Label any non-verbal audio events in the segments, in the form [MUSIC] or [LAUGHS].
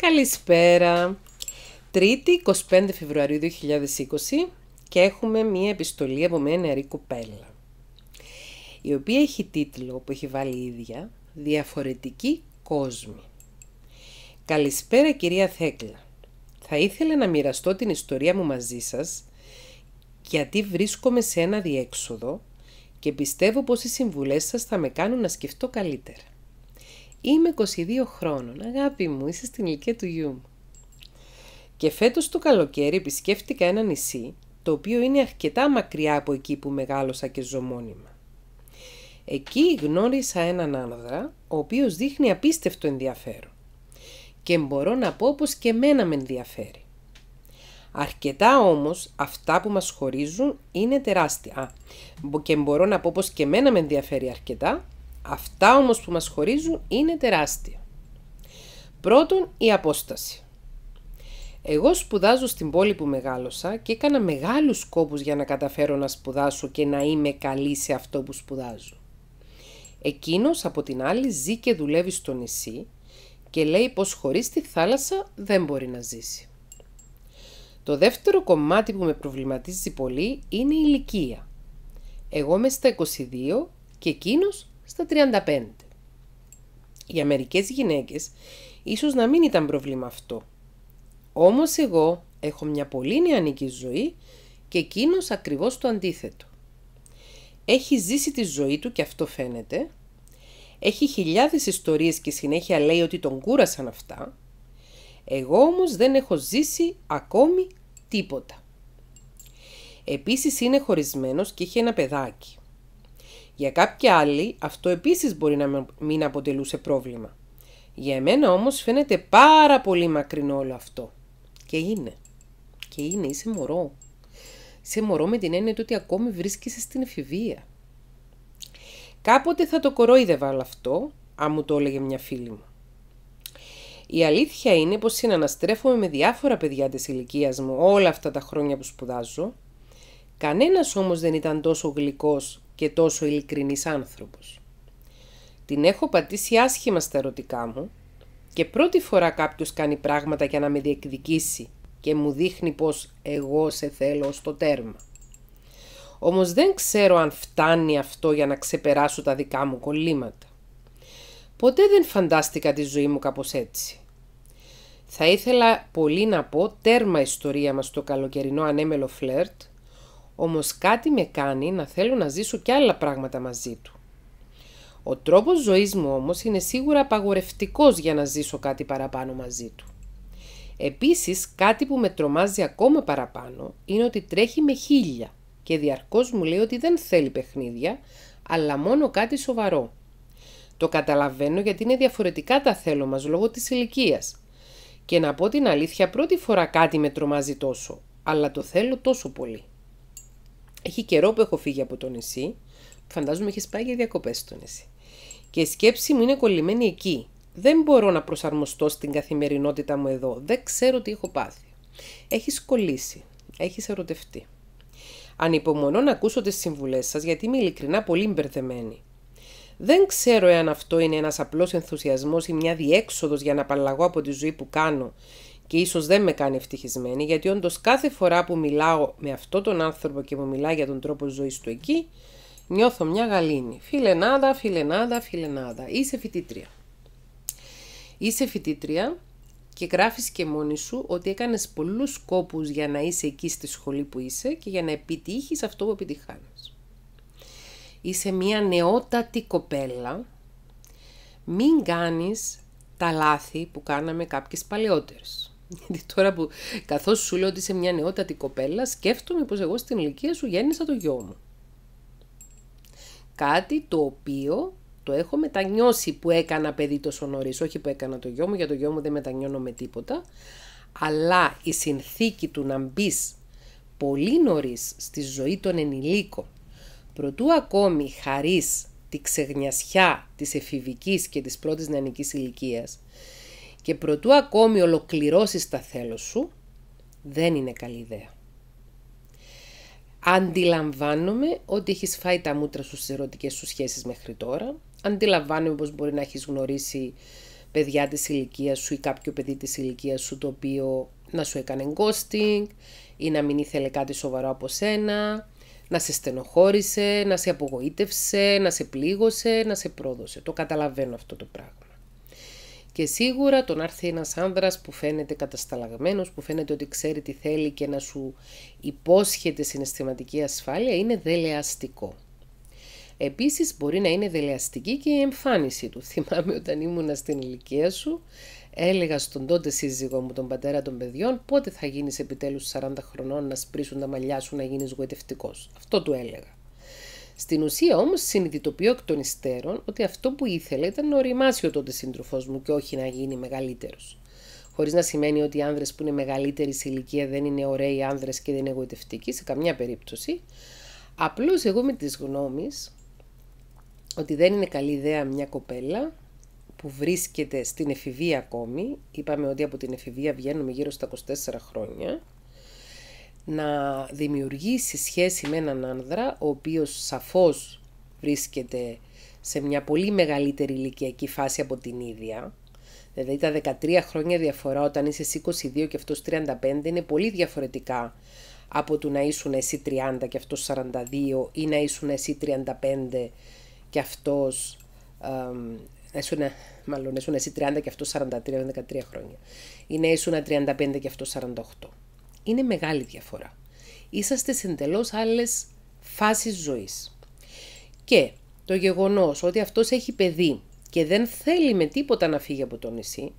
Καλησπέρα. Τρίτη 25 Φεβρουαρίου 2020 και έχουμε μία επιστολή από μια νεαρή κοπέλα η οποία έχει τίτλο που έχει βάλει η ίδια «Διαφορετικοί κόσμοι». Καλησπέρα κυρία Θέκλα. Θα ήθελα να μοιραστώ την ιστορία μου μαζί σας γιατί βρίσκομαι σε ένα διέξοδο και πιστεύω πως οι συμβουλές σας θα με κάνουν να σκεφτώ καλύτερα. Είμαι 22 χρόνων, αγάπη μου, είσαι στην ηλικία του γιού μου. Και φέτος το καλοκαίρι επισκέφτηκα ένα νησί, το οποίο είναι αρκετά μακριά από εκεί που μεγάλωσα και ζω μόνιμα. Εκεί γνώρισα έναν άνδρα, ο οποίος δείχνει απίστευτο ενδιαφέρον. Και μπορώ να πω πως και μένα με ενδιαφέρει. Αρκετά όμως αυτά που μας χωρίζουν είναι τεράστια. και μπορώ να πω πως και μένα με ενδιαφέρει αρκετά, Αυτά όμως που μας χωρίζουν είναι τεράστια. Πρώτον, η απόσταση. Εγώ σπουδάζω στην πόλη που μεγάλωσα και έκανα μεγάλους σκόπους για να καταφέρω να σπουδάσω και να είμαι καλή σε αυτό που σπουδάζω. Εκείνος από την άλλη ζει και δουλεύει στο νησί και λέει πως χωρίς τη θάλασσα δεν μπορεί να ζήσει. Το δεύτερο κομμάτι που με προβληματίζει πολύ είναι η ηλικία. Εγώ είμαι στα 22 και εκείνος στα 35. Για μερικές γυναίκες ίσως να μην ήταν πρόβλημα αυτό. Όμως εγώ έχω μια πολύ νεανική ζωή και εκείνος ακριβώς το αντίθετο. Έχει ζήσει τη ζωή του και αυτό φαίνεται. Έχει χιλιάδες ιστορίες και συνέχεια λέει ότι τον κούρασαν αυτά. Εγώ όμως δεν έχω ζήσει ακόμη τίποτα. Επίσης είναι χωρισμένος και έχει ένα παιδάκι. Για κάποια άλλοι αυτό επίσης μπορεί να μην αποτελούσε πρόβλημα. Για εμένα όμως φαίνεται πάρα πολύ μακρινό όλο αυτό. Και είναι. Και είναι, είσαι μωρό. Σε μωρό με την έννοια ότι ακόμη βρίσκεσαι στην εφηβεία. Κάποτε θα το κορόιδευα όλο αυτό, αν μου το έλεγε μια φίλη μου. Η αλήθεια είναι πως συναναστρέφομαι με διάφορα παιδιά της ηλικίας μου όλα αυτά τα χρόνια που σπουδάζω Κανένας όμως δεν ήταν τόσο γλυκός και τόσο ειλικρινής άνθρωπος. Την έχω πατήσει άσχημα στα ερωτικά μου και πρώτη φορά κάποιος κάνει πράγματα για να με διεκδικήσει και μου δείχνει πως εγώ σε θέλω στο τέρμα. Όμως δεν ξέρω αν φτάνει αυτό για να ξεπεράσω τα δικά μου κολλήματα. Ποτέ δεν φαντάστηκα τη ζωή μου κάπως έτσι. Θα ήθελα πολύ να πω τέρμα ιστορία μας στο καλοκαιρινό ανέμελο φλερτ όμως κάτι με κάνει να θέλω να ζήσω και άλλα πράγματα μαζί του. Ο τρόπος ζωής μου όμως είναι σίγουρα απαγορευτικός για να ζήσω κάτι παραπάνω μαζί του. Επίσης, κάτι που με τρομάζει ακόμα παραπάνω είναι ότι τρέχει με χίλια και διαρκώς μου λέει ότι δεν θέλει παιχνίδια, αλλά μόνο κάτι σοβαρό. Το καταλαβαίνω γιατί είναι διαφορετικά τα θέλω μας λόγω της ηλικίας. Και να πω την αλήθεια πρώτη φορά κάτι με τρομάζει τόσο, αλλά το θέλω τόσο πολύ. Έχει καιρό που έχω φύγει από το νησί. Φαντάζομαι έχεις πάει για διακοπές στο νησί. Και η σκέψη μου είναι κολλημένη εκεί. Δεν μπορώ να προσαρμοστώ στην καθημερινότητά μου εδώ. Δεν ξέρω τι έχω πάθει. Έχεις κολλήσει. Έχεις ερωτευτεί. Ανυπομονώ να ακούσω τις συμβουλές σας γιατί είμαι ειλικρινά πολύ μπερδεμένη. Δεν ξέρω εάν αυτό είναι ένας απλός ενθουσιασμός ή μια διέξοδος για να απαλλαγώ από τη ζωή που κάνω και ίσως δεν με κάνει ευτυχισμένη γιατί όντως κάθε φορά που μιλάω με αυτόν τον άνθρωπο και μου μιλάει για τον τρόπο ζωής του εκεί νιώθω μια γαλήνη. Φιλενάδα, φιλενάδα, φιλενάδα. Είσαι φοιτήτρια. Είσαι φοιτήτρια και γράφεις και μόνη σου ότι έκανες πολλούς σκόπους για να είσαι εκεί στη σχολή που είσαι και για να επιτύχεις αυτό που επιτυχάνεις. Είσαι μια νεότατη κοπέλα. Μην κάνεις τα λάθη που κάναμε κάποιες παλαιότερες. Γιατί τώρα που καθώς σου λέω ότι είσαι μια νεότατη κοπέλα, σκέφτομαι πως εγώ στην ηλικία σου γέννησα το γιο μου. Κάτι το οποίο το έχω μετανιώσει που έκανα παιδί τόσο νωρίς, όχι που έκανα το γιο μου, για το γιο μου δεν μετανιώνω με τίποτα, αλλά η συνθήκη του να μπεις πολύ νωρίς στη ζωή των ενηλίκων, προτού ακόμη χαρείς τη ξεγνιασιά της εφηβικής και της πρώτης νεανικής ηλικίας, και προτού ακόμη ολοκληρώσεις τα θέλω σου, δεν είναι καλή ιδέα. Αντιλαμβάνομαι ότι έχεις φάει τα μούτρα σου στις ερωτικές σου σχέσεις μέχρι τώρα. Αντιλαμβάνομαι πως μπορεί να έχεις γνωρίσει παιδιά της ηλικίας σου ή κάποιο παιδί της ηλικίας σου το οποίο να σου έκανε γκόστινγκ ή να μην ήθελε κάτι σοβαρό από σένα, να σε στενοχώρησε, να σε απογοήτευσε, να σε πλήγωσε, να σε πρόδωσε. Το καταλαβαίνω αυτό το πράγμα. Και σίγουρα τον έρθει ένας άνδρας που φαίνεται κατασταλαγμένος, που φαίνεται ότι ξέρει τι θέλει και να σου υπόσχεται συναισθηματική ασφάλεια, είναι δελεαστικό. Επίσης μπορεί να είναι δελεαστική και η εμφάνιση του. [LAUGHS] Θυμάμαι όταν ήμουν στην ηλικία σου, έλεγα στον τότε σύζυγό μου, τον πατέρα των παιδιών, πότε θα γίνεις επιτέλους 40 χρονών να σπρίσουν τα μαλλιά σου, να γίνεις γοητευτικός. Αυτό του έλεγα. Στην ουσία όμως συνειδητοποιώ εκ των υστέρων ότι αυτό που ήθελα ήταν να οριμάσει ο τότε σύντροφός μου και όχι να γίνει μεγαλύτερος. Χωρίς να σημαίνει ότι οι άνδρες που είναι μεγαλύτερη σε ηλικία δεν είναι ωραίοι άνδρες και δεν είναι εγωιτευτικοί σε καμιά περίπτωση. Απλώς εγώ με τη γνώμης ότι δεν είναι καλή ιδέα μια κοπέλα που βρίσκεται στην εφηβεία ακόμη. Είπαμε ότι από την εφηβεία βγαίνουμε γύρω στα 24 χρόνια να δημιουργήσει σχέση με έναν άνδρα, ο οποίος σαφώς βρίσκεται σε μια πολύ μεγαλύτερη ηλικιακή φάση από την ίδια, δηλαδή τα 13 χρόνια διαφορά όταν είσαι 22 και αυτός 35 είναι πολύ διαφορετικά από το να ήσουν εσύ 30 και αυτός 42 ή να ήσουν εσύ 35 και αυτός ε, μάλλον ήσουν εσύ 30 και αυτός 43, 13 χρόνια ή να ήσουν 35 και αυτός 48. Είναι μεγάλη διαφορά. Είσαστε σε εντελώ άλλες φάσεις ζωής. Και το γεγονός ότι αυτός έχει παιδί και δεν θέλει με τίποτα να φύγει από το νησί,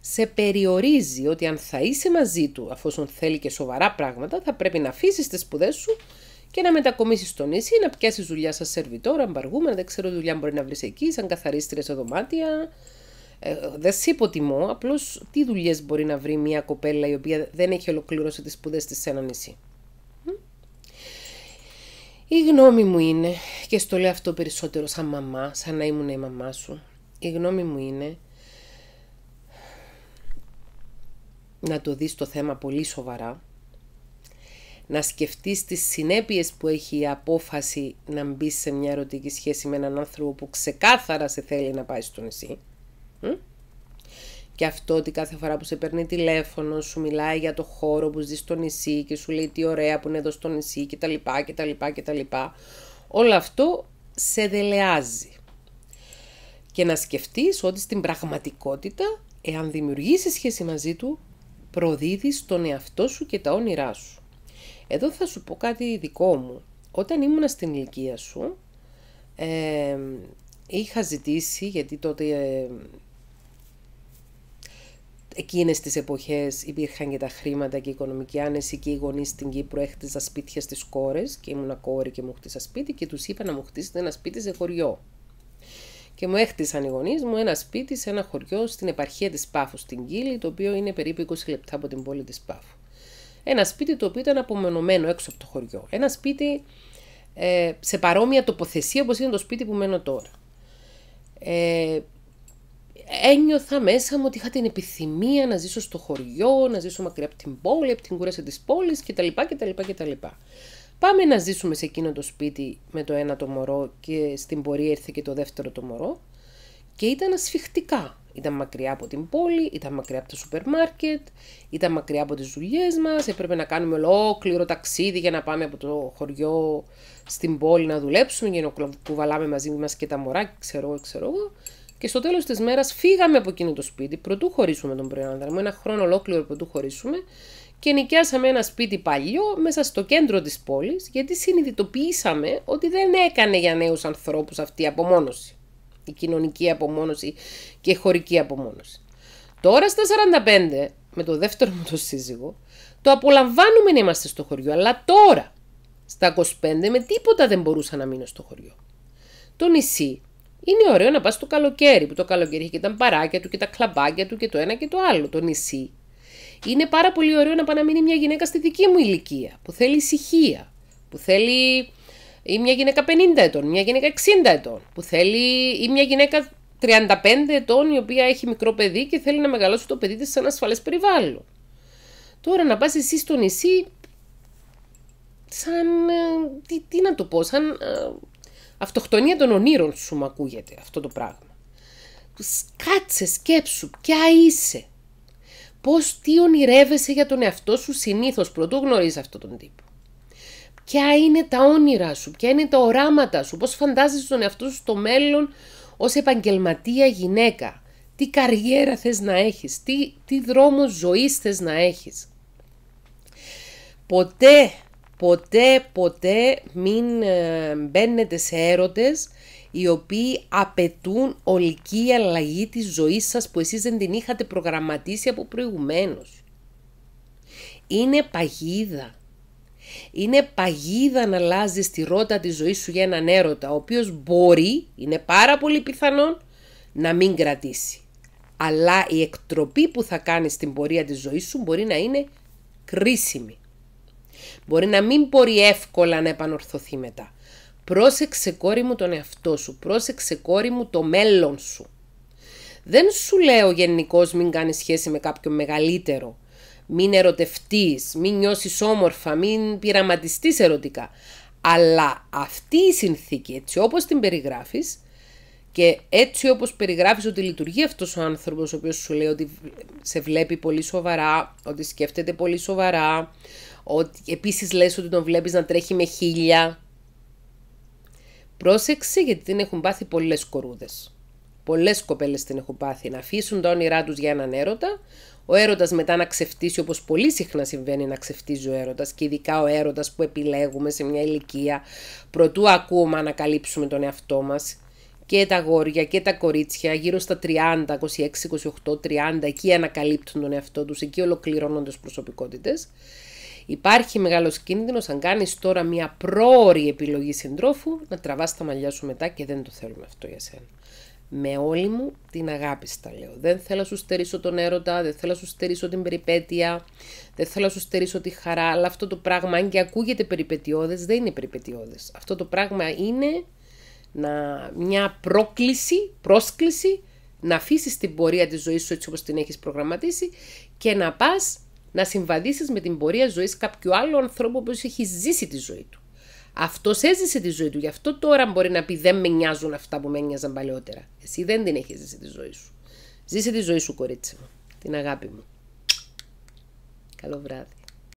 σε περιορίζει ότι αν θα είσαι μαζί του, αφού θέλει και σοβαρά πράγματα, θα πρέπει να αφήσεις τις σπουδές σου και να μετακομίσεις στο νησί, να πιάσεις δουλειά σαν σερβιτόρα, αμπαργούμενα, δεν ξέρω δουλειά μπορεί να βρεις εκεί, σαν καθαρίστρια σε δωμάτια, ε, δεν σε υποτιμώ, απλώς τι δουλειές μπορεί να βρει μια κοπέλα η οποία δεν έχει ολοκληρώσει τις σπουδές της σε ένα νησί. Η γνώμη μου είναι, και στο λέω αυτό περισσότερο σαν μαμά, σαν να ήμουν η μαμά σου, η γνώμη μου είναι να το δεις το θέμα πολύ σοβαρά, να σκεφτείς τις συνέπειες που έχει η απόφαση να μπεις σε μια ερωτική σχέση με έναν άνθρωπο που ξεκάθαρα σε θέλει να πάει στο νησί, και αυτό ότι κάθε φορά που σε παίρνει τηλέφωνο σου μιλάει για το χώρο που ζεις στο νησί και σου λέει τι ωραία που είναι εδώ στο νησί και τα λοιπά... Όλο αυτό σε δελεάζει. Και να σκεφτείς ότι στην πραγματικότητα, εάν δημιουργήσεις σχέση μαζί του, προδίδεις τον εαυτό σου και τα όνειρά σου. Εδώ θα σου πω κάτι δικό μου. Όταν ήμουνα στην ηλικία σου, είχα ζητήσει, γιατί τότε εκείνες τις εποχές υπήρχαν και τα χρήματα και η οικονομική άνεση και οι γονείς στην Κύπρο έχτιζαν σπίτια στις κόρες και ήμουν κόρη και μου χτίσα σπίτι και τους είπα να μου χτίσετε ένα σπίτι σε χωριό. Και μου έχτισαν οι γονείς μου ένα σπίτι σε ένα χωριό στην επαρχία της Πάφου, στην Κύλη, το οποίο είναι περίπου 20 λεπτά από την πόλη της Πάφου. Ένα σπίτι το οποίο ήταν απομενωμένο έξω από το χωριό. Ένα σπίτι ε, σε παρόμοια τοποθεσία όπως είναι το σπίτι που μένω τώρα. Ε, ένιωθα μέσα μου ότι είχα την επιθυμία να ζήσω στο χωριό, να ζήσω μακριά από την πόλη, από την κούραση της πόλης κτλ. κτλ, κτλ. Πάμε να ζήσουμε σε εκείνο το σπίτι με το ένα το μωρό και στην πορεία ήρθε και το δεύτερο το μωρό και ήταν ασφιχτικά. Ήταν μακριά από την πόλη, ήταν μακριά από το σούπερ μάρκετ, ήταν μακριά από τις δουλειές μας, έπρεπε να κάνουμε ολόκληρο ταξίδι για να πάμε από το χωριό στην πόλη να δουλέψουμε για να κουβαλάμε μαζί μας και τα μωρά, ξέρω, ξέρω εγώ. Και στο τέλος της μέρας φύγαμε από εκείνο το σπίτι, πρωτού χωρίσουμε τον προϊόντα μου, ένα χρόνο ολόκληρο πρωτού χωρίσουμε, και νοικιάσαμε ένα σπίτι παλιό μέσα στο κέντρο της πόλης, γιατί συνειδητοποιήσαμε ότι δεν έκανε για νέους ανθρώπους αυτή η απομόνωση. Η κοινωνική απομόνωση και η χωρική απομόνωση. Τώρα στα 45, με το δεύτερο μου το σύζυγο, το απολαμβάνουμε να είμαστε στο χωριό, αλλά τώρα, στα 25, με τίποτα δεν μπορούσα να μείνω στο χωριό. Το νησί είναι ωραίο να πας το καλοκαίρι, που το καλοκαίρι έχει και τα μπαράκια του και τα κλαμπάκια του και το ένα και το άλλο, το νησί. Είναι πάρα πολύ ωραίο να πάει να μείνει μια γυναίκα στη δική μου ηλικία, που θέλει ησυχία, που θέλει. ή μια γυναίκα 50 ετών, μια γυναίκα 60 ετών, που θέλει. ή μια γυναίκα 35 ετών, η οποία έχει μικρό παιδί και θέλει να μεγαλώσει το παιδί της σε ένα ασφαλές περιβάλλον. Τώρα να πας εσύ στο νησί, σαν. Ε, τι, τι να το πω, σαν ε, Αυτοκτονία των ονείρων σου μου ακούγεται αυτό το πράγμα. Κάτσε, σκέψου, ποια είσαι. Πώς, τι ονειρεύεσαι για τον εαυτό σου συνήθως, πρωτού γνωρίζεις αυτόν τον τύπο. Ποια είναι τα όνειρά σου, ποια είναι τα οράματα σου, πώς φαντάζεσαι τον εαυτό σου στο μέλλον ως επαγγελματία γυναίκα. Τι καριέρα θες να έχεις, τι, τι δρόμο ζωής θες να έχεις. Ποτέ ποτέ ποτέ μην ε, μπαίνετε σε έρωτες οι οποίοι απαιτούν ολική αλλαγή της ζωής σας που εσείς δεν την είχατε προγραμματίσει από προηγουμένως. Είναι παγίδα. Είναι παγίδα να αλλάζεις τη ρότα της ζωής σου για έναν έρωτα, ο οποίος μπορεί, είναι πάρα πολύ πιθανόν, να μην κρατήσει. Αλλά η εκτροπή που θα κάνεις στην πορεία της ζωής σου μπορεί να είναι κρίσιμη. Μπορεί να μην μπορεί εύκολα να επανορθωθεί μετά. Πρόσεξε κόρη μου τον εαυτό σου, πρόσεξε κόρη μου το μέλλον σου. Δεν σου λέω γενικώς μην κάνεις σχέση με κάποιον μεγαλύτερο. Μην ερωτευτείς, μην νιώσεις όμορφα, μην πειραματιστείς ερωτικά. Αλλά αυτή η συνθήκη, έτσι όπως την περιγράφεις, και έτσι όπως περιγράφεις ότι λειτουργεί αυτός ο άνθρωπος, ο οποίος σου λέει ότι σε βλέπει πολύ σοβαρά, ότι σκέφτεται πολύ σοβαρά, ότι, επίσης λες ότι τον βλέπεις να τρέχει με χίλια. Πρόσεξε γιατί την έχουν πάθει πολλές κορούδες. Πολλές κοπέλες την έχουν πάθει να αφήσουν τα όνειρά τους για έναν έρωτα, ο έρωτας μετά να ξεφτίσει, όπως πολύ συχνά συμβαίνει να ξεφτίζει ο έρωτας και ειδικά ο έρωτας που επιλέγουμε σε μια ηλικία προτού ακούμε να καλύψουμε τον εαυτό μας και τα αγόρια και τα κορίτσια γύρω στα 30, 26, 28, 30, εκεί ανακαλύπτουν τον εαυτό τους, εκεί ολοκληρώνονται τις προσωπικότητες. Υπάρχει μεγάλος κίνδυνος, αν κάνεις τώρα μια πρόορη επιλογή συντρόφου να τραβάς τα μαλλιά σου μετά και δεν το θέλουμε αυτό για σένα. Με όλη μου την αγάπη στα λέω. Δεν θέλω να σου στερήσω τον έρωτα, δεν θέλω να σου στερήσω την περιπέτεια, δεν θέλω να σου στερήσω τη χαρά, αλλά αυτό το πράγμα, αν και ακούγεται περιπετειώδες, δεν είναι περιπετειώδες. Αυτό το πράγμα είναι να, μια πρόκληση, πρόσκληση να αφήσεις την πορεία της ζωής σου έτσι όπως την έχεις προγραμματίσει και να πας να συμβαδίσεις με την πορεία ζωής κάποιου άλλου ανθρώπου που έχει ζήσει τη ζωή του. Αυτός έζησε τη ζωή του, γι' αυτό τώρα μπορεί να πει δεν με νοιάζουν αυτά που με νοιάζαν παλαιότερα. Εσύ δεν την έχεις ζήσει τη ζωή σου. Ζήσε τη ζωή σου κορίτσι μου, την αγάπη μου. Καλό βράδυ.